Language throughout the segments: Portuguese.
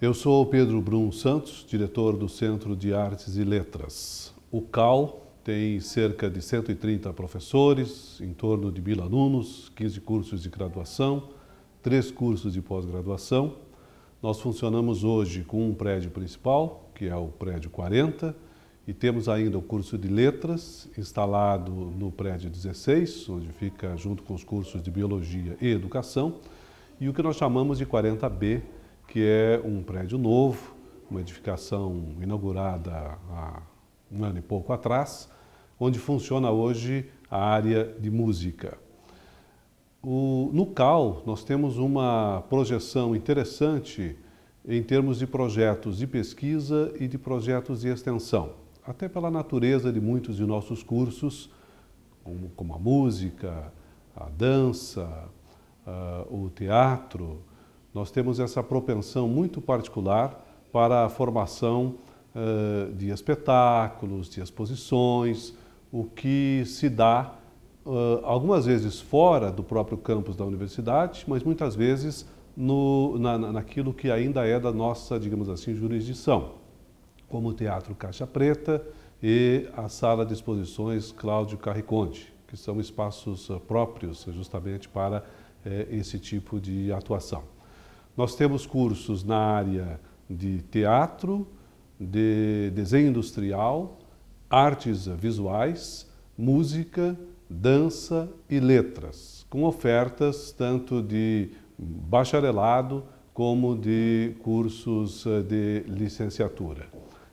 Eu sou Pedro Bruno Santos, diretor do Centro de Artes e Letras. O CAL tem cerca de 130 professores, em torno de mil alunos, 15 cursos de graduação, três cursos de pós-graduação. Nós funcionamos hoje com um prédio principal, que é o prédio 40, e temos ainda o curso de Letras, instalado no prédio 16, onde fica junto com os cursos de Biologia e Educação, e o que nós chamamos de 40B, que é um prédio novo, uma edificação inaugurada há um ano e pouco atrás, onde funciona hoje a área de música. O, no CAL, nós temos uma projeção interessante em termos de projetos de pesquisa e de projetos de extensão, até pela natureza de muitos de nossos cursos, como, como a música, a dança, uh, o teatro, nós temos essa propensão muito particular para a formação uh, de espetáculos, de exposições, o que se dá uh, algumas vezes fora do próprio campus da universidade, mas muitas vezes no, na, naquilo que ainda é da nossa, digamos assim, jurisdição, como o Teatro Caixa Preta e a Sala de Exposições Cláudio Carriconde, que são espaços eh, próprios justamente para esse tipo de atuação. Nós temos cursos na área de teatro, de desenho industrial, artes visuais, música, dança e letras, com ofertas tanto de bacharelado como de cursos eh, de licenciatura.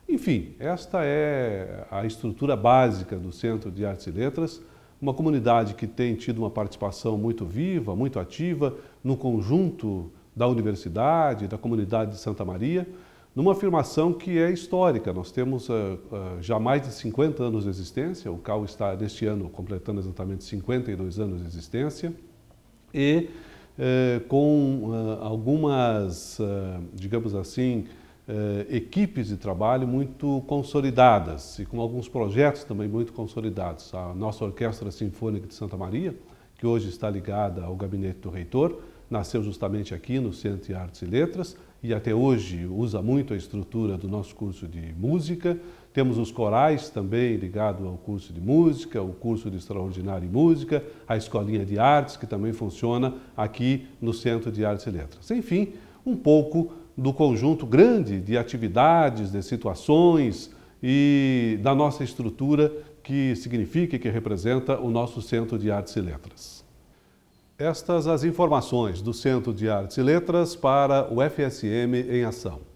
Enfim, esta é a estrutura básica do Centro de Artes e Letras, uma comunidade que tem tido uma participação muito viva, muito ativa, no conjunto da universidade, da comunidade de Santa Maria, numa afirmação que é histórica. Nós temos uh, uh, já mais de 50 anos de existência, o CAU está neste ano completando exatamente 52 anos de existência e uh, com algumas, digamos assim, equipes de trabalho muito consolidadas e com alguns projetos também muito consolidados. A nossa Orquestra Sinfônica de Santa Maria, que hoje está ligada ao gabinete do reitor, nasceu justamente aqui no Centro de Artes e Letras e até hoje usa muito a estrutura do nosso curso de música. Temos os corais também ligado ao curso de música, o curso de extraordinária música, a escolinha de artes que também funciona aqui no Centro de Artes e Letras. Enfim, um pouco do conjunto grande de atividades, de situações e da nossa estrutura que significa e que representa o nosso Centro de Artes e Letras. Estas as informações do Centro de Artes e Letras para o FSM em Ação.